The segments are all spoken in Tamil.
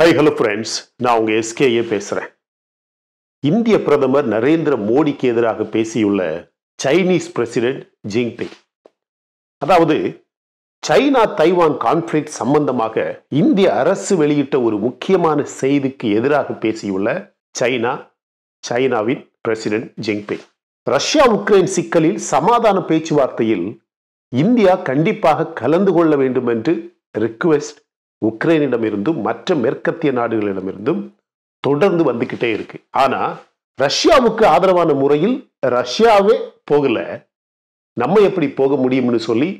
ஹை ஹலோ ஃப்ரெண்ட்ஸ் நான் உங்கள் எஸ்கேயே பேசுகிறேன் இந்திய பிரதமர் நரேந்திர மோடிக்கு எதிராக பேசியுள்ள சைனீஸ் பிரசிடென்ட் ஜிங்பிங் அதாவது சைனா தைவான் கான்ஃபிளிக் சம்பந்தமாக இந்திய அரசு வெளியிட்ட ஒரு முக்கியமான செய்திக்கு எதிராக பேசியுள்ள சைனா சைனாவின் பிரசிடென்ட் ஜிங்பிங் ரஷ்யா உக்ரைன் சிக்கலில் சமாதான பேச்சுவார்த்தையில் இந்தியா கண்டிப்பாக கலந்து கொள்ள வேண்டும் என்று ரிக்வெஸ்ட் உக்ரைனிடமிருந்தும் மற்ற மேற்கத்திய நாடுகளிடமிருந்தும் தொடர்ந்து வந்துக்கிட்டே இருக்கு ஆனா ரஷ்யாவுக்கு ஆதரவான முறையில் ரஷ்யாவே போகல நம்ம எப்படி போக முடியும்னு சொல்லி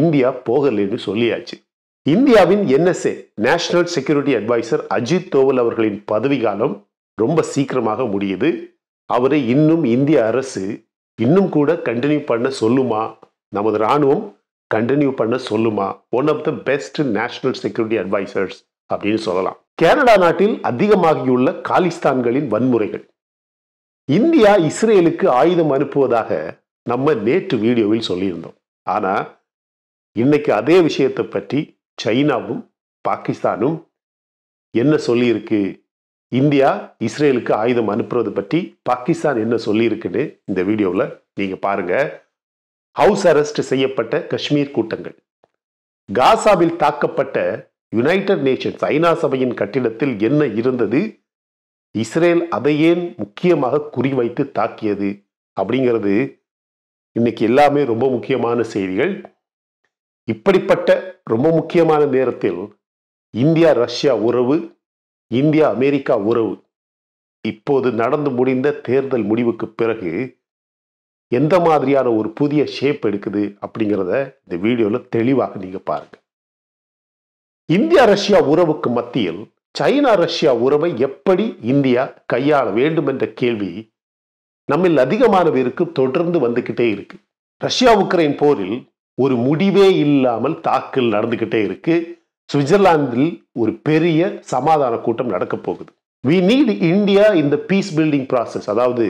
இந்தியா போகலைன்னு சொல்லியாச்சு இந்தியாவின் NSA national security adviser Ajit Doval அவர்களின் பதவி காலம் ரொம்ப சீக்கிரமாக முடியுது அவரை இன்னும் இந்திய அரசு இன்னும் கூட கண்டினியூ பண்ண சொல்லுமா நமது இராணுவம் கண்டினியூ பண்ண சொல்லுமா one of the best national security advisers அப்படின்னு சொல்லலாம் கேனடா நாட்டில் அதிகமாகியுள்ள காலிஸ்தான்களின் வன்முறைகள் இந்தியா இஸ்ரேலுக்கு ஆயுதம் அனுப்புவதாக நம்ம நேற்று வீடியோவில் சொல்லியிருந்தோம் ஆனால் இன்னைக்கு அதே விஷயத்தை பற்றி சைனாவும் பாகிஸ்தானும் என்ன சொல்லியிருக்கு இந்தியா இஸ்ரேலுக்கு ஆயுதம் அனுப்புறது பற்றி பாகிஸ்தான் என்ன சொல்லியிருக்குன்னு இந்த வீடியோவில் நீங்கள் பாருங்கள் ஹவுஸ் அரெஸ்ட் செய்யப்பட்ட காஷ்மீர் கூட்டங்கள் காசாவில் தாக்கப்பட்ட யுனைடெட் நேஷன்ஸ் ஐநா சபையின் கட்டிடத்தில் என்ன இருந்தது இஸ்ரேல் அதை ஏன் முக்கியமாக குறிவைத்து தாக்கியது அப்படிங்கிறது இன்னைக்கு எல்லாமே ரொம்ப முக்கியமான செய்திகள் இப்படிப்பட்ட ரொம்ப முக்கியமான நேரத்தில் இந்தியா ரஷ்யா உறவு இந்தியா அமெரிக்கா உறவு இப்போது நடந்து முடிந்த தேர்தல் முடிவுக்கு பிறகு எந்த மாதிரியான ஒரு புதிய ஷேப் எடுக்குது அப்படிங்கிறத இந்த வீடியோவில் தெளிவாக நீங்கள் பாருங்கள் இந்தியா ரஷ்யா உறவுக்கு மத்தியில் சைனா ரஷ்யா உறவை எப்படி இந்தியா கையாள வேண்டும் என்ற கேள்வி நம்மில் அதிகமான பேருக்கு தொடர்ந்து வந்துக்கிட்டே இருக்கு ரஷ்யா உக்ரைன் போரில் ஒரு முடிவே இல்லாமல் தாக்கல் நடந்துக்கிட்டே இருக்கு சுவிட்சர்லாந்தில் ஒரு பெரிய சமாதான கூட்டம் நடக்க போகுது வி நீட் இந்தியா இந்த பீஸ் பில்டிங் ப்ராசஸ் அதாவது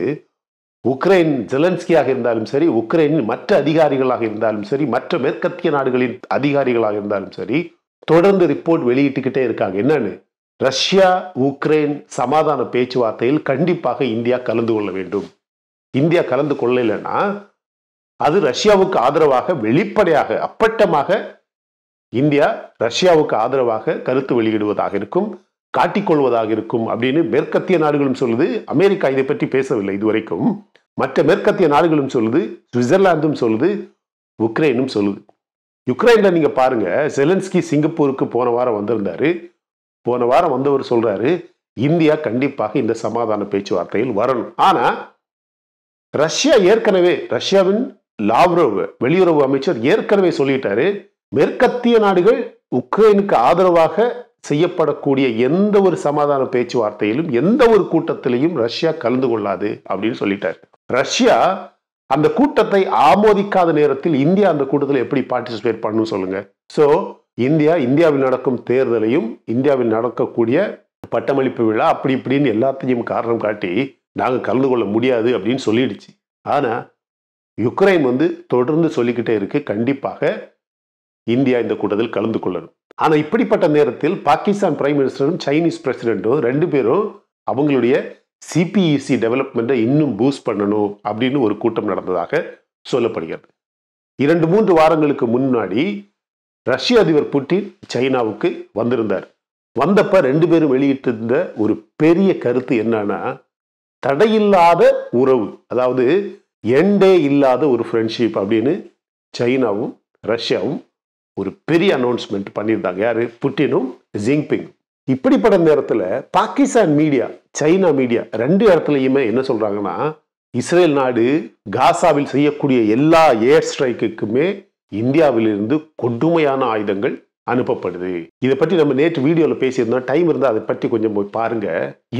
உக்ரைன் ஜெலன்ஸ்கியாக இருந்தாலும் சரி உக்ரைனின் மற்ற அதிகாரிகளாக இருந்தாலும் சரி மற்ற மேற்கத்திய நாடுகளின் அதிகாரிகளாக இருந்தாலும் சரி தொடர்ந்து ரிப்போர்ட் வெளியிட்டுக்கிட்டே இருக்காங்க என்னன்னு ரஷ்யா உக்ரைன் சமாதான பேச்சுவார்த்தையில் கண்டிப்பாக இந்தியா கலந்து கொள்ள வேண்டும் இந்தியா கலந்து கொள்ளலைன்னா அது ரஷ்யாவுக்கு ஆதரவாக வெளிப்படையாக அப்பட்டமாக இந்தியா ரஷ்யாவுக்கு ஆதரவாக கருத்து வெளியிடுவதாக இருக்கும் காட்டிக்கொள்வதாக இருக்கும் அப்படின்னு மேற்கத்திய நாடுகளும் சொல்லுது அமெரிக்கா இதை பற்றி பேசவில்லை இதுவரைக்கும் மற்ற மேற்கத்திய நாடுகளும் சொல்லுது சுவிட்சர்லாந்தும் சொல்லுது உக்ரைனும் சொல்லுது யுக்ரைனில் நீங்கள் பாருங்க செலன்ஸ்கி சிங்கப்பூருக்கு போன வாரம் வந்திருந்தாரு போன வாரம் வந்தவர் சொல்றாரு இந்தியா கண்டிப்பாக இந்த சமாதான பேச்சுவார்த்தையில் வரணும் ஆனா ரஷ்யா ஏற்கனவே ரஷ்யாவின் லாவ்ரோவ் வெளியுறவு அமைச்சர் ஏற்கனவே சொல்லிட்டாரு மேற்கத்திய நாடுகள் உக்ரைனுக்கு ஆதரவாக செய்யப்படக்கூடிய எந்த ஒரு சமாதான பேச்சுவார்த்தையிலும் எந்த ஒரு கூட்டத்திலையும் ரஷ்யா கலந்து கொள்ளாது அப்படின்னு சொல்லிட்டார் ரஷ்யா அந்த கூட்டத்தை ஆமோதிக்காத நேரத்தில் இந்தியா அந்த கூட்டத்தில் எப்படி பார்ட்டிசிபேட் பண்ணும் சொல்லுங்க ஸோ இந்தியா இந்தியாவில் நடக்கும் தேர்தலையும் இந்தியாவில் நடக்கக்கூடிய பட்டமளிப்பு விழா அப்படி இப்படின்னு எல்லாத்தையும் காரணம் காட்டி நாங்கள் கலந்து கொள்ள முடியாது அப்படின்னு சொல்லிடுச்சு ஆனால் யுக்ரைன் வந்து தொடர்ந்து சொல்லிக்கிட்டே இருக்கு கண்டிப்பாக இந்தியா இந்த கூட்டத்தில் கலந்து கொள்ளணும் ஆனால் இப்படிப்பட்ட நேரத்தில் பாகிஸ்தான் பிரைம் மினிஸ்டரும் சைனீஸ் பிரசிடென்ட்டும் ரெண்டு பேரும் அவங்களுடைய சிபிஇசி டெவலப்மெண்ட்டை e இன்னும் பூஸ்ட் பண்ணணும் அப்படின்னு ஒரு கூட்டம் நடந்ததாக சொல்லப்படுகிறது இரண்டு மூன்று வாரங்களுக்கு முன்னாடி ரஷ்ய அதிபர் புட்டின் சைனாவுக்கு வந்திருந்தார் வந்தப்ப ரெண்டு பேரும் வெளியிட்டிருந்த ஒரு பெரிய கருத்து என்னன்னா தடையில்லாத உறவு அதாவது எண்டே இல்லாத ஒரு ஃப்ரெண்ட்ஷிப் அப்படின்னு சைனாவும் ரஷ்யாவும் ஒரு பெரிய அனௌன்ஸ்மெண்ட் பண்ணியிருந்தாங்க யார் புட்டினும் ஜிங்பிங் இப்படிப்பட்ட நேரத்தில் பாகிஸ்தான் மீடியா சைனா மீடியா ரெண்டு இடத்துலையுமே என்ன சொல்கிறாங்கன்னா இஸ்ரேல் நாடு காசாவில் செய்யக்கூடிய எல்லா ஏர் ஸ்ட்ரைக்குக்குமே இந்தியாவிலிருந்து கொடுமையான ஆயுதங்கள் அனுப்பப்படுது இதை பற்றி நம்ம நேற்று வீடியோவில் பேசியிருந்தோம் டைம் இருந்தால் அதை பற்றி கொஞ்சம் போய் பாருங்க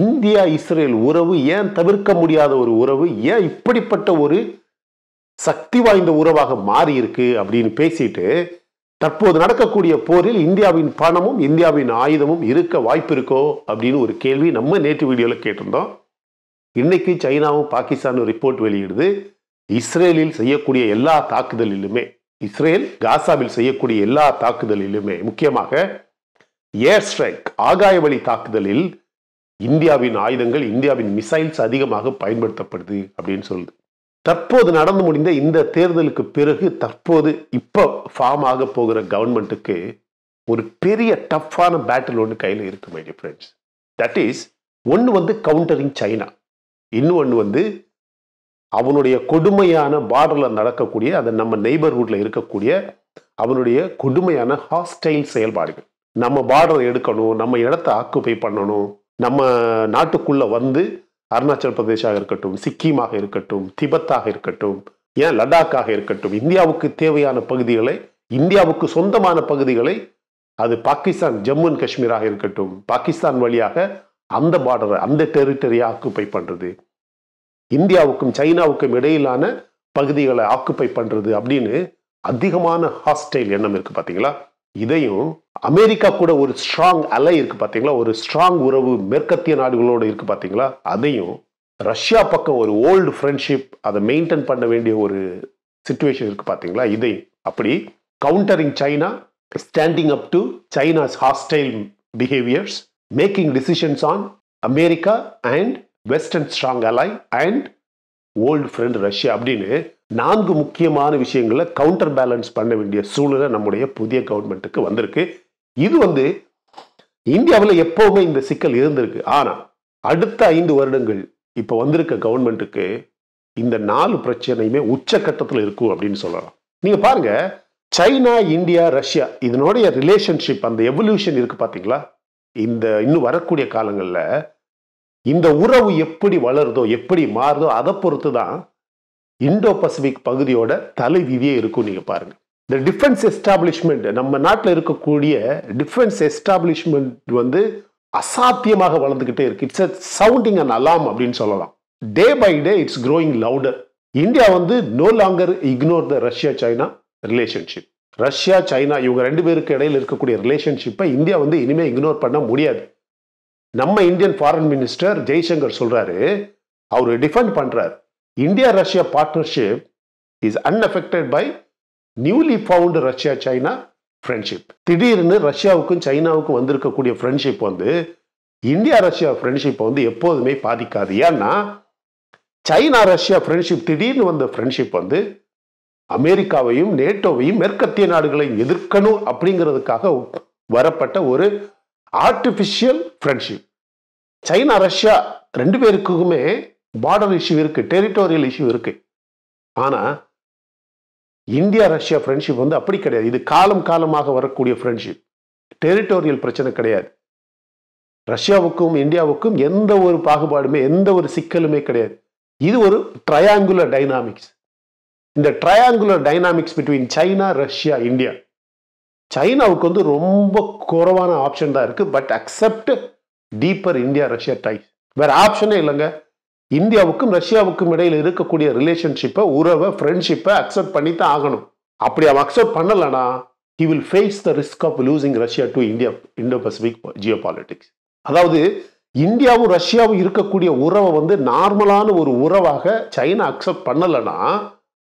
இந்தியா இஸ்ரேல் உறவு ஏன் தவிர்க்க முடியாத ஒரு உறவு ஏன் இப்படிப்பட்ட ஒரு சக்தி வாய்ந்த உறவாக மாறி இருக்கு அப்படின்னு பேசிட்டு தற்போது நடக்கக்கூடிய போரில் இந்தியாவின் பணமும் இந்தியாவின் ஆயுதமும் இருக்க வாய்ப்பு இருக்கோ அப்படின்னு ஒரு கேள்வி நம்ம நேற்று வீடியோவில் கேட்டிருந்தோம் இன்னைக்கு சைனாவும் பாகிஸ்தானும் ரிப்போர்ட் வெளியிடுது இஸ்ரேலில் செய்யக்கூடிய எல்லா தாக்குதலிலுமே இஸ்ரேல் காசாவில் செய்யக்கூடிய எல்லா தாக்குதலிலுமே முக்கியமாக ஏர் ஸ்ட்ரைக் ஆகாய வழி தாக்குதலில் இந்தியாவின் ஆயுதங்கள் இந்தியாவின் மிசைல்ஸ் அதிகமாக பயன்படுத்தப்படுது அப்படின்னு சொல்லுது தற்போது நடந்து முடிந்த இந்த தேர்தலுக்கு பிறகு தற்போது இப்போ ஃபார்ம் ஆக போகிற கவர்மெண்ட்டுக்கு ஒரு பெரிய டஃப்பான பேட்டில் ஒன்று கையில் இருக்கு மை ஃப்ரெண்ட்ஸ் தட் இஸ் ஒன்று வந்து கவுண்டரிங் சைனா இன்னொன்று வந்து அவனுடைய கொடுமையான பார்டரில் நடக்கக்கூடிய அது நம்ம நெய்பர்ஹுட்டில் இருக்கக்கூடிய அவனுடைய கொடுமையான ஹாஸ்டைல் செயல்பாடுகள் நம்ம பார்டரை எடுக்கணும் நம்ம இடத்த ஆக்குப்பை பண்ணணும் நம்ம நாட்டுக்குள்ளே வந்து அருணாச்சல பிரதேஷாக இருக்கட்டும் சிக்கிமாக இருக்கட்டும் திபத்தாக இருக்கட்டும் ஏன் லடாக்காக இருக்கட்டும் இந்தியாவுக்கு தேவையான பகுதிகளை இந்தியாவுக்கு சொந்தமான பகுதிகளை அது பாகிஸ்தான் ஜம்மு அண்ட் காஷ்மீராக இருக்கட்டும் பாகிஸ்தான் வழியாக அந்த பார்டரை அந்த டெரிட்டரியை ஆக்குப்பை பண்ணுறது இந்தியாவுக்கும் சைனாவுக்கும் இடையிலான பகுதிகளை ஆக்குப்பை பண்ணுறது அப்படின்னு அதிகமான ஹாஸ்டைல் எண்ணம் இருக்குது பார்த்தீங்களா இதையும் அமெரிக்கா கூட ஒரு ஸ்ட்ராங் அலை இருக்குது பார்த்தீங்களா ஒரு ஸ்ட்ராங் உறவு மேற்கத்திய நாடுகளோடு இருக்குது பார்த்தீங்களா அதையும் ரஷ்யா பக்கம் ஒரு ஓல்டு ஃப்ரெண்ட்ஷிப் அதை மெயின்டைன் பண்ண வேண்டிய ஒரு சுச்சுவேஷன் இருக்குது பார்த்தீங்களா இதையும் அப்படி countering China standing up to China's hostile behaviours making decisions on America and western strong ally and old friend Russia அப்படின்னு நான்கு முக்கியமான விஷயங்களை கவுண்டர் பேலன்ஸ் பண்ண வேண்டிய சூழ்நிலை நம்முடைய புதிய கவர்மெண்ட்டுக்கு வந்திருக்கு இது வந்து இந்தியாவில் எப்போவுமே இந்த சிக்கல் இருந்திருக்கு ஆனால் அடுத்த ஐந்து வருடங்கள் இப்போ வந்திருக்க கவர்மெண்ட்டுக்கு இந்த நாலு பிரச்சனையுமே உச்சக்கட்டத்தில் இருக்கும் அப்படின்னு சொல்லலாம் நீங்கள் பாருங்க சைனா இந்தியா ரஷ்யா இதனுடைய ரிலேஷன்ஷிப் அந்த எவல்யூஷன் இருக்கு பார்த்தீங்களா இந்த இன்னும் வரக்கூடிய காலங்களில் இந்த உறவு எப்படி வளருதோ எப்படி மாறுதோ அதை பொறுத்து தான் இந்தோ பசிபிக் பகுதியோட தலைவிதியே இருக்கும் நீங்கள் பாருங்கள் இந்த டிஃபென்ஸ் எஸ்டாப்ளிஷ்மெண்ட் நம்ம நாட்டில் இருக்கக்கூடிய டிஃபென்ஸ் எஸ்டாப்ளிஷ்மெண்ட் வந்து அசாத்தியமாக வளர்ந்துக்கிட்டே இருக்கு it's a sounding and alarm அப்படின்னு சொல்லலாம் day by day it's growing louder India வந்து no longer ignore the Russia China relationship Russia China இவங்க ரெண்டு பேருக்கு இடையில் இருக்கக்கூடிய ரிலேஷன்ஷிப்பை இந்தியா வந்து இனிமேல் இக்னோர் பண்ண முடியாது நம்ம இந்தியன் ஃபாரின் மினிஸ்டர் ஜெய்சங்கர் சொல்றாரு அவர் டிஃபெண்ட் பண்றாரு India Russia partnership is unaffected by newly found Russia China friendship திடீர்னு ரஷ்யாவுக்கும் சைனாவுக்கும் வந்திருக்கக்கூடிய ஃப்ரெண்ட்ஷிப் வந்து இந்தியா ரஷ்யா ஃப்ரெண்ட்ஷிப்பை வந்து எப்போதுமே பாதிக்காது ஏன்னா சைனா ரஷ்யா ஃப்ரெண்ட்ஷிப் திடீர்னு வந்த ஃப்ரெண்ட்ஷிப் வந்து அமெரிக்காவையும் நேட்டோவையும் மேற்கத்திய நாடுகளையும் எதிர்க்கணும் அப்படிங்கிறதுக்காக வரப்பட்ட ஒரு ஆர்டிஃபிஷியல் ஃப்ரெண்ட்ஷிப் சைனா ரஷ்யா ரெண்டு பேருக்குமே பார்டர் இஷ்யூ இருக்குது டெரிட்டோரியல் இஷ்யூ இருக்குது ஆனால் இந்தியா ரஷ்யா ஃப்ரெண்ட்ஷிப் வந்து அப்படி கிடையாது இது காலம் காலமாக வரக்கூடிய ஃப்ரெண்ட்ஷிப் டெரிட்டோரியல் பிரச்சனை கிடையாது ரஷ்யாவுக்கும் இந்தியாவுக்கும் எந்த ஒரு பாகுபாடுமே எந்த ஒரு சிக்கலுமே கிடையாது இது ஒரு ட்ரையாங்குலர் டைனாமிக்ஸ் இந்த triangular dynamics between China Russia India சைனாவுக்கு வந்து ரொம்ப குறவான ஆப்ஷன் தான் இருக்குது but accept deeper India Russia ties வேறு ஆப்ஷனே இல்லைங்க இந்தியாவுக்கும் ரஷ்யாவுக்கும் இடையில் இருக்கக்கூடிய ரிலேஷன்ஷிப்பை உறவை ஃப்ரெண்ட்ஷிப்பை அக்செப்ட் பண்ணி தான் ஆகணும் அப்படி அவன் அக்செப்ட் பண்ணலைன்னா he will face the risk of losing Russia to India Indo Pacific geopolitics அதாவது இந்தியாவும் ரஷ்யாவும் இருக்கக்கூடிய உறவை வந்து நார்மலான ஒரு உறவாக சைனா அக்செப்ட் பண்ணலைன்னா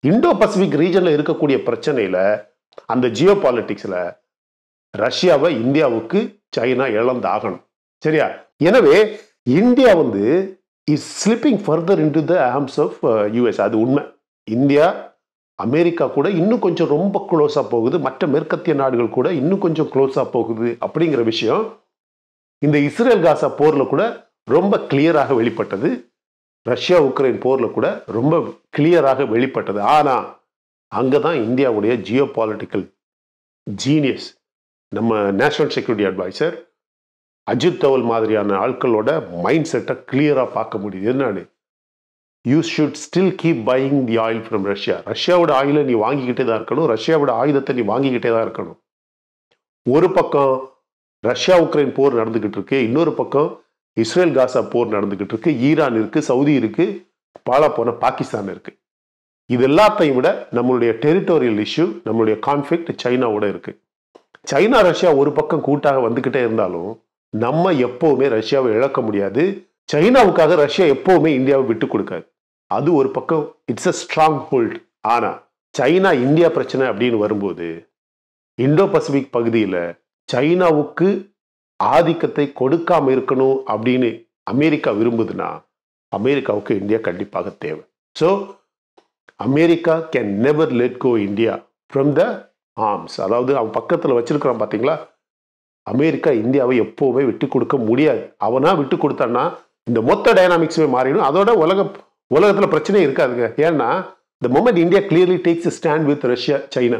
இண்டோ பசிபிக் ரீஜனில் இருக்கக்கூடிய பிரச்சனையில் அந்த ஜியோ பாலிட்டிக்ஸில் ரஷ்யாவை இந்தியாவுக்கு சைனா இழந்தாகணும் சரியா எனவே இந்தியா வந்து is slipping further into the arms of US அது உண்மை இந்தியா அமெரிக்கா கூட இன்னும் கொஞ்சம் ரொம்ப க்ளோஸாக போகுது மற்ற மேற்கத்திய நாடுகள் கூட இன்னும் கொஞ்சம் க்ளோஸாக போகுது அப்படிங்கிற விஷயம் இந்த இஸ்ரேல் காசா போரில் கூட ரொம்ப கிளியராக வெளிப்பட்டது ரஷ்யா உக்ரைன் போரில் கூட ரொம்ப கிளியராக வெளிப்பட்டது ஆனால் அங்கே தான் இந்தியாவுடைய ஜியோ பாலிட்டிக்கல் ஜீனியஸ் நம்ம national security adviser Ajit Doval மாதிரியான ஆட்களோட மைண்ட் செட்டை கிளியராக பார்க்க முடியுது என்னன்னு you should still keep buying the oil from Russia ரஷ்யாவோட ஆயிலை நீ வாங்கிக்கிட்டே தான் இருக்கணும் ரஷ்யாவோட ஆயுதத்தை நீ வாங்கிக்கிட்டே தான் இருக்கணும் ஒரு பக்கம் ரஷ்யா உக்ரைன் போர் நடந்துக்கிட்டு இருக்கு இன்னொரு பக்கம் இஸ்ரேல் காசா போர் நடந்துக்கிட்டு இருக்கு ஈரான் இருக்கு சவுதி இருக்கு பாலா போன பாகிஸ்தான் இருக்கு இது எல்லாத்தையும் விட நம்மளுடைய டெரிட்டோரியல் இஷ்யூ நம்மளுடைய கான்ஃபிளிக் சைனாவோட இருக்கு சைனா ரஷ்யா ஒரு பக்கம் கூட்டாக வந்துக்கிட்டே இருந்தாலும் நம்ம எப்போவுமே ரஷ்யாவை இழக்க முடியாது சைனாவுக்காக ரஷ்யா எப்போவுமே இந்தியாவை விட்டு கொடுக்காது அது ஒரு பக்கம் இட்ஸ் அ ஸ்ட்ராங் ஹோல்ட் ஆனால் சைனா இந்தியா பிரச்சனை அப்படின்னு வரும்போது இந்தோ பசிபிக் பகுதியில் சைனாவுக்கு ஆதிக்கத்தை கொடுக்காம இருக்கணும் அப்படின்னு அமெரிக்கா விரும்புதுன்னா அமெரிக்காவுக்கு இந்தியா கண்டிப்பாக தேவை so America can never let go India from the arms அதாவது அவன் பக்கத்தில் வச்சிருக்கிறான் பார்த்தீங்களா அமெரிக்கா இந்தியாவை எப்போவுமே விட்டு கொடுக்க முடியாது அவனா விட்டு கொடுத்தான்னா இந்த மொத்த டைனாமிக்ஸுமே மாறிடும் அதோட உலக உலகத்தில் பிரச்சனையே இருக்காதுங்க ஏன்னா the moment India clearly takes stand with Russia China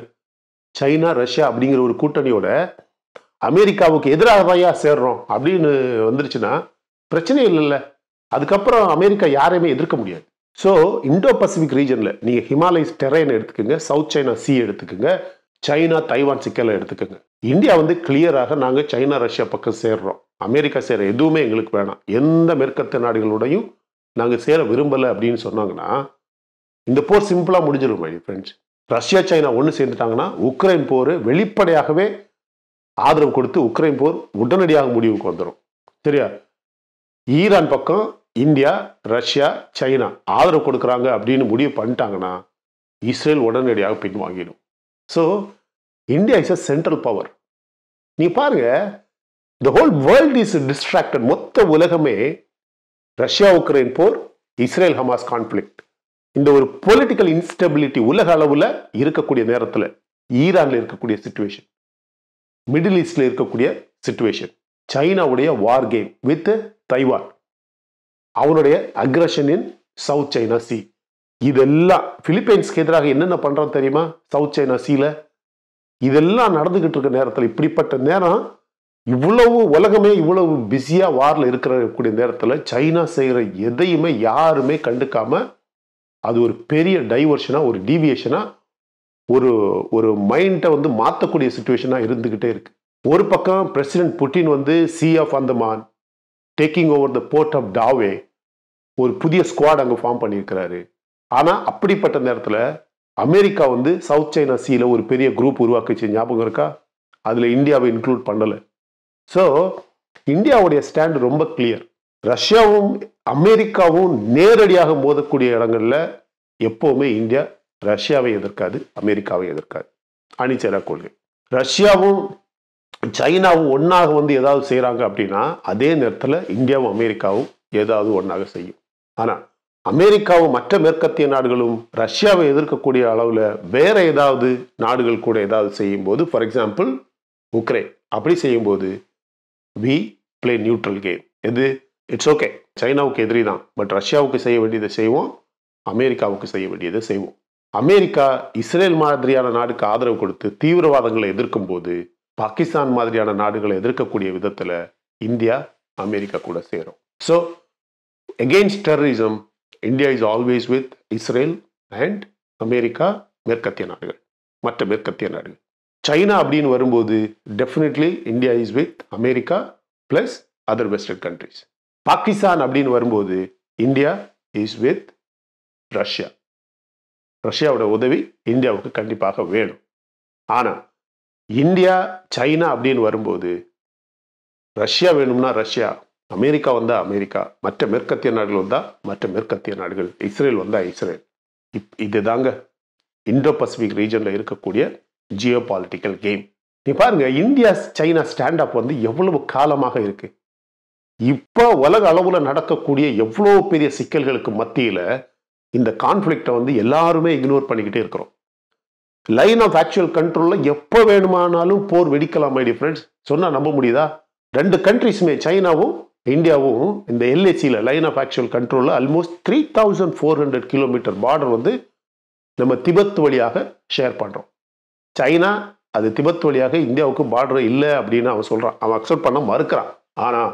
China Russia அப்படிங்கிற ஒரு கூட்டணியோட அமெரிக்காவுக்கு எதிராக தாயா சேர்றோம் அப்படின்னு வந்துருச்சுன்னா பிரச்சனை இல்லைல்ல அதுக்கப்புறம் அமெரிக்கா யாரையுமே எதிர்க்க முடியாது ஸோ இண்டோ பசிபிக் ரீஜனில் நீங்கள் ஹிமாலயஸ் டெரைன் எடுத்துக்கோங்க சவுத் சைனா சி எடுத்துக்கோங்க சைனா தைவான் சிக்கலை எடுத்துக்கோங்க இந்தியா வந்து கிளியராக நாங்கள் சைனா ரஷ்யா பக்கம் சேர்றோம் அமெரிக்கா சேர எதுவுமே எங்களுக்கு வேணாம் எந்த மேற்கத்த நாடுகளோடையும் நாங்கள் சேர விரும்பலை அப்படின்னு சொன்னாங்கன்னா இந்த போர் சிம்பிளாக முடிஞ்சிடும் மை ஃப்ரெண்ட்ஸ் ரஷ்யா சைனா ஒன்று சேர்ந்துட்டாங்கன்னா உக்ரைன் போர் வெளிப்படையாகவே ஆதரவு கொடுத்து உக்ரைன் போர் உடனடியாக முடிவுக்கு வந்துடும் சரியா ஈரான் பக்கம் இந்தியா ரஷ்யா சைனா ஆதரவு கொடுக்குறாங்க அப்படின்னு முடிவு பண்ணிட்டாங்கன்னா இஸ்ரேல் உடனடியாக பின்வாங்கிடும் so India is a central power நீ பாருங்க the whole world is distracted மொத்த உலகமே ரஷ்யா உக்ரைன் போர் இஸ்ரேல் ஹமாஸ் கான்ஃபிளிக்ட் இந்த ஒரு பொலிட்டிக்கல் இன்ஸ்டபிலிட்டி உலக அளவில் இருக்கக்கூடிய நேரத்தில் ஈரானில் இருக்கக்கூடிய சுச்சுவேஷன் மிடில் ஈஸ்டில் இருக்கக்கூடிய சுச்சுவேஷன் சைனாவுடைய வார் கேம் வித் தைவான் அவனுடைய aggression in South China sea இதெல்லாம் பிலிப்பைன்ஸ்க்கு எதிராக என்னென்ன பண்ணுறோம் தெரியுமா சவுத் சைனா சீல இதெல்லாம் நடந்துக்கிட்டு இருக்க நேரத்தில் இப்படிப்பட்ட நேரம் இவ்வளவு உலகமே இவ்வளவு பிஸியாக வாரில் கூடிய நேரத்தில் சைனா செய்கிற எதையுமே யாருமே கண்டுக்காமல் அது ஒரு பெரிய டைவர்ஷனாக ஒரு டீவியேஷனாக ஒரு ஒரு மைண்டை வந்து மாற்றக்கூடிய சுச்சுவேஷனாக இருந்துக்கிட்டே இருக்குது ஒரு பக்கம் பிரசிடென்ட் புட்டின் வந்து sea of Andaman taking over the port of Dawei ஒரு புதிய ஸ்குவாட் அங்கே ஃபார்ம் பண்ணியிருக்கிறாரு ஆனால் அப்படிப்பட்ட நேரத்தில் அமெரிக்கா வந்து சவுத் சைனா சீல ஒரு பெரிய குரூப் உருவாக்குச்சு ஞாபகம் இருக்கா அதில் இந்தியாவை இன்க்ளூட் பண்ணலை ஸோ இந்தியாவுடைய ஸ்டாண்ட் ரொம்ப கிளியர் ரஷ்யாவும் அமெரிக்காவும் நேரடியாக மோதக்கூடிய இடங்களில் எப்போவுமே இந்தியா ரஷ்யாவை எதிர்க்காது அமெரிக்காவை எதிர்க்காது அணிச்சேரா கொள்கை ரஷ்யாவும் சைனாவும் ஒன்றாக வந்து ஏதாவது செய்கிறாங்க அப்படின்னா அதே நேரத்தில் இந்தியாவும் அமெரிக்காவும் ஏதாவது ஒன்றாக செய்யும் ஆனால் அமெரிக்காவும் மற்ற மேற்கத்திய நாடுகளும் ரஷ்யாவை எதிர்க்கக்கூடிய அளவில் வேற ஏதாவது நாடுகள் கூட ஏதாவது செய்யும் போது ஃபார் எக்ஸாம்பிள் உக்ரைன் அப்படி செய்யும்போது வி பிளே நியூட்ரல் கேம் எது இட்ஸ் ஓகே சைனாவுக்கு எதிரி தான் பட் ரஷ்யாவுக்கு செய்ய வேண்டியதை செய்வோம் அமெரிக்காவுக்கு செய்ய வேண்டியதை செய்வோம் அமெரிக்கா இஸ்ரேல் மாதிரியான நாடுக்கு ஆதரவு கொடுத்து தீவிரவாதங்களை எதிர்க்கும் போது பாகிஸ்தான் மாதிரியான நாடுகளை எதிர்க்கக்கூடிய விதத்தில் இந்தியா அமெரிக்கா கூட சேரும் so against terrorism India is always with Israel and America மேற்கத்திய நாடுகள் மற்ற மேற்கத்திய நாடுகள் சைனா அப்படின்னு வரும்போது definitely India is with America plus other western countries Pakistan அப்படின்னு வரும்போது இந்தியா இஸ் வித் ரஷ்யா ரஷ்யாவோட உதவி இந்தியாவுக்கு கண்டிப்பாக வேணும் ஆனால் இந்தியா சைனா அப்படின்னு வரும்போது ரஷ்யா வேணும்னா ரஷ்யா அமெரிக்கா வந்தால் அமெரிக்கா மற்ற மேற்கத்திய நாடுகள் வந்தால் மற்ற மேற்கத்திய நாடுகள் இஸ்ரேல் வந்தால் இஸ்ரேல் இப் இது தாங்க இந்தோ பசிபிக் ரீஜனில் இருக்கக்கூடிய ஜியோ பாலிட்டிக்கல் கேம் நீ பாருங்க இந்தியா சைனா ஸ்டாண்ட் அப் வந்து எவ்வளவு காலமாக இருக்கு இப்போ உலக அளவில் நடக்கக்கூடிய எவ்வளோ பெரிய சிக்கல்களுக்கு மத்தியில் இந்த கான்ஃப்ளிக்டை வந்து எல்லாருமே இக்னோர் பண்ணிக்கிட்டே இருக்கிறோம் லைன் ஆஃப் ஆக்சுவல் கண்ட்ரோலில் எப்போ வேணுமானாலும் போர் வெடிக்கலாம் மை ஃப்ரெண்ட்ஸ் சொன்னால் நம்ப முடியுதா ரெண்டு கண்ட்ரிஸுமே சைனாவும் இந்தியாவும் இந்த எல்ஏசியில் லைன் ஆஃப் ஆக்சுவல் கண்ட்ரோலில் almost three thousand four hundred kilometre border வந்து நம்ம திபத் வழியாக ஷேர் பண்ணுறோம் சைனா அது திபத் வழியாக இந்தியாவுக்கு பார்டர் இல்லை அப்படின்னு அவன் சொல்கிறான் அவன் அக்செப்ட் பண்ண மறுக்கிறான் ஆனால்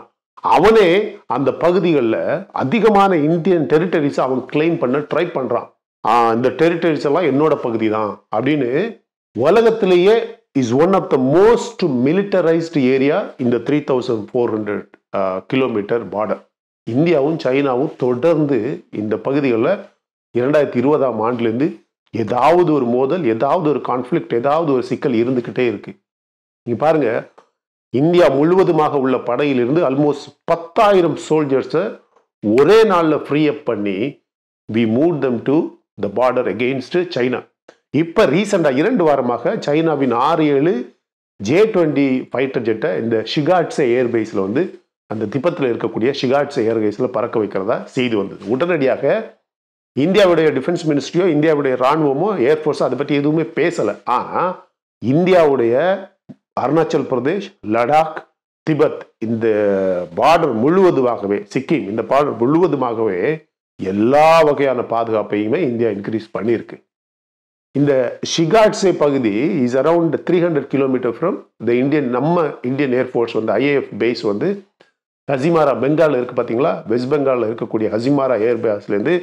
அவனே அந்த பகுதிகளில் அதிகமான இந்தியன் டெரிட்டரிஸை அவன் கிளைம் பண்ண ட்ரை பண்ணுறான் இந்த டெரிட்டரிஸ் எல்லாம் என்னோட பகுதி தான் அப்படின்னு உலகத்திலேயே is one of the most militarised area இந்த three thousand four hundred kilometre border இந்தியாவும் சைனாவும் தொடர்ந்து இந்த பகுதிகளில் இரண்டாயிரத்தி இருபதாம் ஆண்டுலேருந்து ஏதாவது ஒரு மோதல் ஏதாவது ஒரு கான்ஃப்ளிக்ட் ஏதாவது ஒரு சிக்கல் இருந்துக்கிட்டே இருக்குது நீங்கள் பாருங்கள் இந்தியா முழுவதுமாக உள்ள படையிலிருந்து அல்மோஸ்ட் பத்தாயிரம் சோல்ஜர்ஸை ஒரே நாளில் ஃப்ரீ அப் பண்ணி we move them to the border against China இப்போ ரீசெண்டாக இரண்டு வாரமாக சைனாவின் ஆறு ஏழு ஜே டுவெண்ட்டி ஃபைட்டர் ஜெட்டை இந்த ஷிகாட்ஸே ஏர்பேஸில் வந்து அந்த திபத்தில் இருக்கக்கூடிய ஷிகாட்ஸ் ஏர்கைஸில் பறக்க வைக்கிறதா செய்தி வந்தது உடனடியாக இந்தியாவுடைய டிஃபென்ஸ் மினிஸ்ட்ரியோ இந்தியாவுடைய இராணுவமோ ஏர்ஃபோர்ஸோ அதை பற்றி எதுவுமே பேசலை ஆனால் இந்தியாவுடைய அருணாச்சல் பிரதேஷ் லடாக் திபத் இந்த பார்டர் முழுவதுமாகவே சிக்கிம் இந்த பார்டர் முழுவதுமாகவே எல்லா வகையான பாதுகாப்பையுமே இந்தியா இன்க்ரீஸ் பண்ணியிருக்கு இந்த ஷிகாட்ஸே பகுதி is around three hundred kilometre from the Indian நம்ம இந்தியன் ஏர்ஃபோர்ஸ் வந்து ஐஏஎஃப் பேஸ் வந்து ஹசிமாரா பெங்காலில் இருக்குது பார்த்தீங்களா வெஸ்ட் பெங்காலில் இருக்கக்கூடிய ஹசிமாரா ஏர்பேஸ்லேருந்து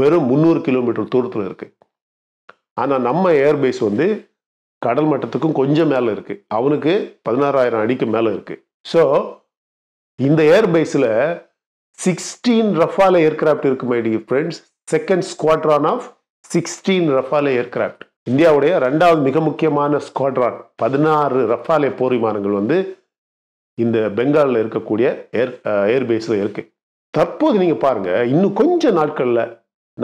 வெறும் முந்நூறு கிலோமீட்டர் தூரத்தில் இருக்குது ஆனால் நம்ம ஏர்பேஸ் வந்து கடல் மட்டத்துக்கும் கொஞ்சம் மேலே இருக்குது அவனுக்கு பதினாறாயிரம் அடிக்கு மேலே இருக்குது ஸோ இந்த ஏர்பேஸில் சிக்ஸ்டீன் ரஃபால ஏர்கிராஃப்ட் இருக்கு my dear friends second squadron of sixteen Rafale aircraft இந்தியாவுடைய ரெண்டாவது மிக முக்கியமான ஸ்குவாட்ரான் பதினாறு ரஃபாலே போர் விமானங்கள் வந்து இந்த பெங்காலில் இருக்கக்கூடிய ஏர் ஏர்பேஸில் இருக்குது தற்போது நீங்கள் பாருங்கள் இன்னும் கொஞ்ச நாட்களில்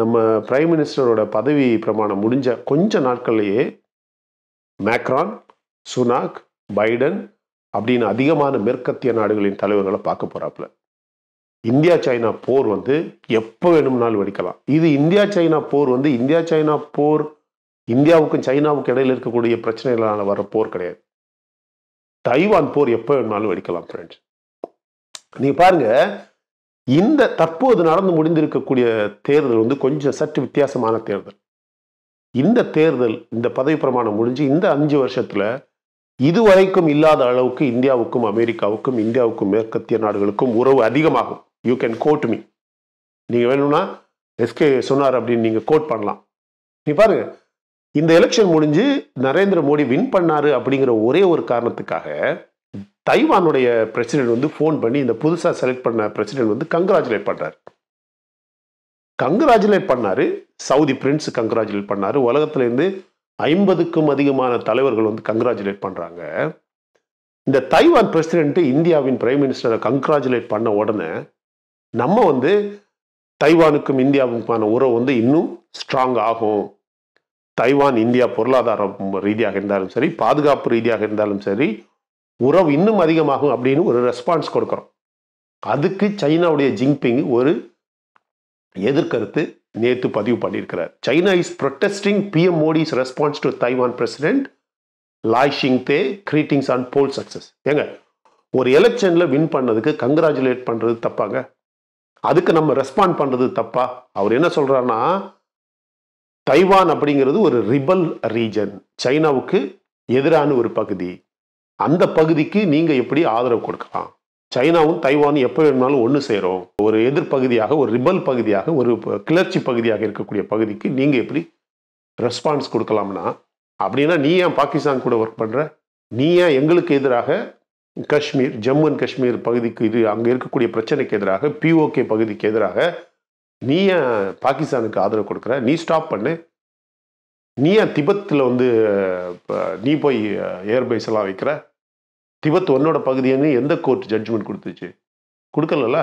நம்ம பிரைம் மினிஸ்டரோட பதவி பிரமாணம் முடிஞ்ச கொஞ்ச நாட்கள்லேயே மேக்ரான் சுனாக் பைடன் அப்படின்னு அதிகமான மேற்கத்திய நாடுகளின் தலைவர்களை பார்க்க போகிறாப்புல இந்தியா சைனா போர் வந்து எப்போ வேணும்னாலும் வெடிக்கலாம் இது இந்தியா சைனா போர் வந்து இந்தியா சைனா போர் இந்தியாவுக்கும் சைனாவுக்கும் இடையில் இருக்கக்கூடிய பிரச்சனைகளால் வர போர் கிடையாது தைவான் போர் எப்போ வேணாலும் வெடிக்கலாம் ஃப்ரெண்ட்ஸ் நீங்கள் பாருங்க இந்த தற்போது நடந்து முடிந்திருக்கக்கூடிய தேர்தல் வந்து கொஞ்சம் சற்று வித்தியாசமான தேர்தல் இந்த தேர்தல் இந்த பதவி பிரமாணம் முடிஞ்சு இந்த அஞ்சு வருஷத்தில் இதுவரைக்கும் இல்லாத அளவுக்கு இந்தியாவுக்கும் அமெரிக்காவுக்கும் இந்தியாவுக்கும் மேற்கத்திய நாடுகளுக்கும் உறவு அதிகமாகும் யூ கேன் கோட் மீ நீங்கள் வேணும்னா எஸ்கே சொன்னார் அப்படின்னு நீங்கள் கோட் பண்ணலாம் நீ பாருங்கள் இந்த எலெக்ஷன் முடிஞ்சு நரேந்திர மோடி வின் பண்ணாரு அப்படிங்கிற ஒரே ஒரு காரணத்துக்காக தைவானுடைய பிரசிடென்ட் வந்து ஃபோன் பண்ணி இந்த புதுசாக செலக்ட் பண்ண பிரசிடென்ட் வந்து கங்கராஜுலேட் பண்ணுறாரு கங்கராஜுலேட் பண்ணார் சவுதி பிரின்ஸ் கங்கராச்சுலேட் பண்ணார் உலகத்துலேருந்து ஐம்பதுக்கும் அதிகமான தலைவர்கள் வந்து கங்கராஜுலேட் பண்ணுறாங்க இந்த தைவான் பிரசிடென்ட்டு இந்தியாவின் பிரைம் மினிஸ்டரை கங்கராஜுலேட் பண்ண உடனே நம்ம வந்து தைவானுக்கும் இந்தியாவுக்குமான உறவு வந்து இன்னும் ஸ்ட்ராங் ஆகும் தைவான் இந்தியா பொருளாதாரம் ரீதியாக இருந்தாலும் சரி பாதுகாப்பு ரீதியாக இருந்தாலும் சரி உறவு இன்னும் அதிகமாகும் அப்படின்னு ஒரு ரெஸ்பான்ஸ் கொடுக்குறோம் அதுக்கு சைனாவுடைய ஜிங்பிங் ஒரு எதிர்கருத்து நேற்று பதிவு பண்ணியிருக்கிறார் China is protesting PM Modi's response to Taiwan president Lai Ching te greetings on poll success ஏங்க ஒரு எலெக்ஷனில் வின் பண்ணதுக்கு கங்க்ராச்சுலேட் பண்ணுறது தப்பாங்க அதுக்கு நம்ம ரெஸ்பாண்ட் பண்ணுறது தப்பா அவர் என்ன சொல்கிறாருன்னா தைவான் அப்படிங்கிறது ஒரு ரிபல் ரீஜன் சைனாவுக்கு எதிரான ஒரு பகுதி அந்த பகுதிக்கு நீங்கள் எப்படி ஆதரவு கொடுக்கலாம் சைனாவும் தைவானும் எப்போ வேணும்னாலும் ஒன்று சேரும் ஒரு எதிர்ப்பகுதியாக ஒரு ரிபல் பகுதியாக ஒரு கிளர்ச்சி பகுதியாக இருக்கக்கூடிய பகுதிக்கு நீங்கள் எப்படி ரெஸ்பான்ஸ் கொடுக்கலாம்னா அப்படின்னா நீ ஏன் பாகிஸ்தான் கூட ஒர்க் பண்ணுற நீ ஏன் எங்களுக்கு எதிராக காஷ்மீர் ஜம்மு அண்ட் காஷ்மீர் பகுதிக்கு இது அங்கே இருக்கக்கூடிய பிரச்சனைக்கு எதிராக பிஓகே பகுதிக்கு எதிராக நீ ஏன் பாகிஸ்தானுக்கு ஆதரவு கொடுக்குற நீ ஸ்டாப் பண்ணு நீ ஏன் திபத்தில் வந்து நீ போய் ஏர்பேஸ் எல்லாம் வைக்கிற திபத் உன்னோட பகுதியன்னு எந்த கோர்ட் ஜட்ஜ்மெண்ட் கொடுத்துச்சு கொடுக்கலல்ல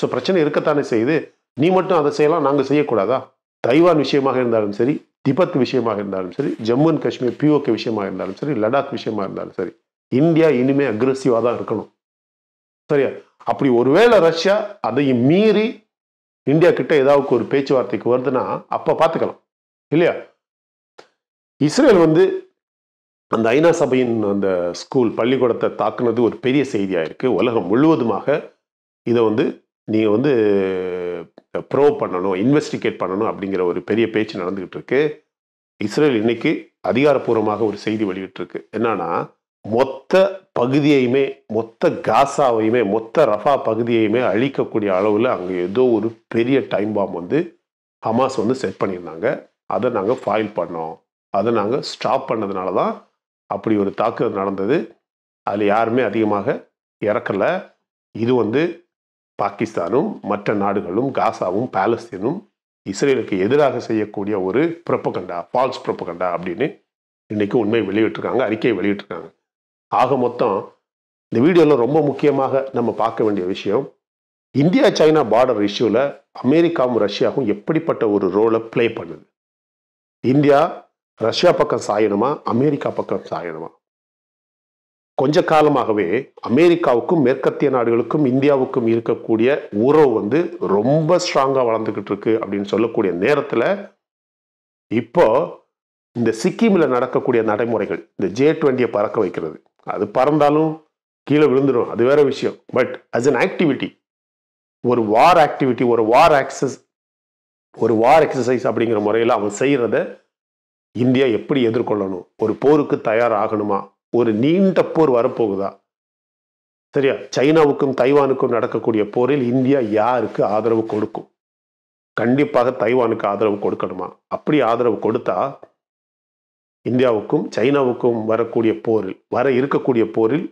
ஸோ பிரச்சனை இருக்கத்தானே செய்யுது நீ மட்டும் அதை செய்யலாம் நாங்கள் செய்யக்கூடாதா தைவான் விஷயமாக இருந்தாலும் சரி திபத் விஷயமாக இருந்தாலும் சரி ஜம்மு அண்ட் காஷ்மீர் பிஓகே விஷயமாக இருந்தாலும் சரி லடாக் விஷயமாக இருந்தாலும் சரி இந்தியா இனிமேல் அக்ரெசிவாக தான் இருக்கணும் சரியா அப்படி ஒருவேளை ரஷ்யா அதையும் மீறி இந்தியா கிட்ட ஏதாவது ஒரு பேச்சுவார்த்தைக்கு வருதுன்னா அப்போ பார்த்துக்கலாம் இல்லையா இஸ்ரேல் வந்து அந்த ஐநா சபையின் அந்த ஸ்கூல் பள்ளிக்கூடத்தை தாக்குனது ஒரு பெரிய செய்தியாக இருக்குது உலகம் முழுவதுமாக இதை வந்து நீங்கள் வந்து ப்ரோ பண்ணணும் இன்வெஸ்டிகேட் பண்ணணும் அப்படிங்கிற ஒரு பெரிய பேச்சு நடந்துக்கிட்டு இருக்கு இஸ்ரேல் இன்னைக்கு அதிகாரப்பூர்வமாக ஒரு செய்தி வெளியிட்டிருக்கு என்னன்னா மொத்த பகுதியையுமே மொத்த காசாவையுமே மொத்த ரஃபா பகுதியையுமே அழிக்கக்கூடிய அளவில் அங்கே ஏதோ ஒரு பெரிய டைம் பாம் வந்து ஹமாஸ் வந்து செட் பண்ணியிருந்தாங்க அதை நாங்கள் ஃபைல் பண்ணோம் அதை நாங்கள் ஸ்டாப் பண்ணதுனால தான் அப்படி ஒரு தாக்குதல் நடந்தது அதில் யாருமே அதிகமாக இறக்கலை இது வந்து பாகிஸ்தானும் மற்ற நாடுகளும் காசாவும் பாலஸ்தீனும் இஸ்ரேலுக்கு எதிராக செய்யக்கூடிய ஒரு ப்ரொப்பகண்டா ஃபால்ஸ் ப்ரொப்பகண்டா அப்படின்னு இன்றைக்கி உண்மை வெளியிட்டிருக்காங்க அறிக்கையை வெளியிட்டிருக்காங்க ஆக மொத்தம் இந்த வீடியோவில் ரொம்ப முக்கியமாக நம்ம பார்க்க வேண்டிய விஷயம் இந்தியா சைனா பார்டர் இஷ்யூவில் அமெரிக்காவும் ரஷ்யாவும் எப்படிப்பட்ட ஒரு ரோலை ப்ளே பண்ணுது இந்தியா ரஷ்யா பக்கம் சாயணுமா அமெரிக்கா பக்கம் சாயணுமா கொஞ்ச காலமாகவே அமெரிக்காவுக்கும் மேற்கத்திய நாடுகளுக்கும் இந்தியாவுக்கும் இருக்கக்கூடிய உறவு வந்து ரொம்ப ஸ்ட்ராங்காக வளர்ந்துக்கிட்டு இருக்கு அப்படின்னு சொல்லக்கூடிய நேரத்தில் இப்போ இந்த சிக்கிமில் நடக்கக்கூடிய நடைமுறைகள் இந்த ஜே டுவெண்ட்டியை பறக்க வைக்கிறது அது பறந்தாலும் கீழே விழுந்துடும் அது வேற விஷயம் பட் அஸ் அன் ஆக்டிவிட்டி ஒரு வார் ஆக்டிவிட்டி ஒரு வார் ஆக்சஸ் ஒரு வார் எக்ஸசைஸ் அப்படிங்கிற முறையில் அவன் செய்கிறத இந்தியா எப்படி எதிர்கொள்ளணும் ஒரு போருக்கு தயார் ஆகணுமா ஒரு நீண்ட போர் வரப்போகுதா சரியா சைனாவுக்கும் தைவானுக்கும் நடக்கக்கூடிய போரில் இந்தியா யாருக்கு ஆதரவு கொடுக்கும் கண்டிப்பாக தைவானுக்கு ஆதரவு கொடுக்கணுமா அப்படி ஆதரவு கொடுத்தா இந்தியாவுக்கும் சைனாவுக்கும் வரக்கூடிய போரில் வர இருக்கக்கூடிய போரில்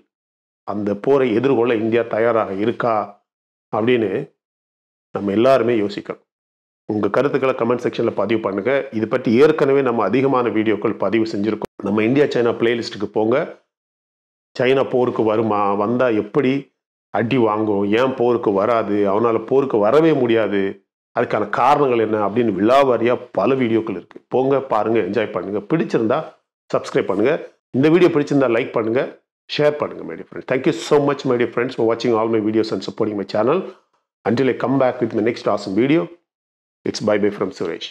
அந்த போரை எதிர்கொள்ள இந்தியா தயாராக இருக்கா அப்படின்னு நம்ம எல்லாருமே யோசிக்கணும் உங்கள் கருத்துக்களை கமெண்ட் செக்ஷனில் பதிவு பண்ணுங்கள் இது பற்றி ஏற்கனவே நம்ம அதிகமான வீடியோக்கள் பதிவு செஞ்சுருக்கோம் நம்ம இந்தியா சைனா பிளேலிஸ்ட்டுக்கு போங்க சைனா போருக்கு வருமா வந்தால் எப்படி அடி வாங்கும் ஏன் போருக்கு வராது அவனால் போருக்கு வரவே முடியாது அதுக்கான காரணங்கள் என்ன அப்படின்னு விழாவாரியாக பல வீடியோக்கள் இருக்குது போங்க பாருங்கள் என்ஜாய் பண்ணுங்கள் பிடிச்சிருந்தா சப்ஸ்கிரைப் பண்ணுங்கள் இந்த வீடியோ பிடிச்சிருந்தா லைக் பண்ணுங்கள் ஷேர் பண்ணுங்கள் my dear friends thank you so much my dear friends for வாட்சிங் all my videos and supporting my channel until I come back with my next awesome video it's bye bye from Suresh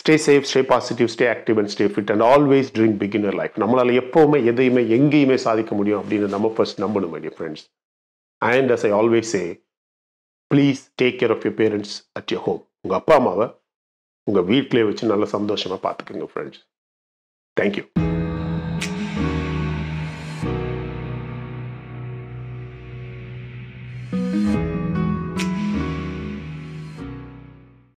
stay safe stay positive stay active and stay fit and always dream beginner life நம்மளால் எப்போவுமே எதையுமே எங்கேயுமே சாதிக்க முடியும் அப்படின்னு நம்ம ஃபர்ஸ்ட் நம்பணும் my dear friends and as I always say please take care of your parents at your home உங்கள் அப்பா அம்மாவை உங்கள் வீட்டிலே வச்சு நல்லா சந்தோஷமாக பார்த்துக்கோங்க ஃப்ரெண்ட்ஸ் தேங்க்யூ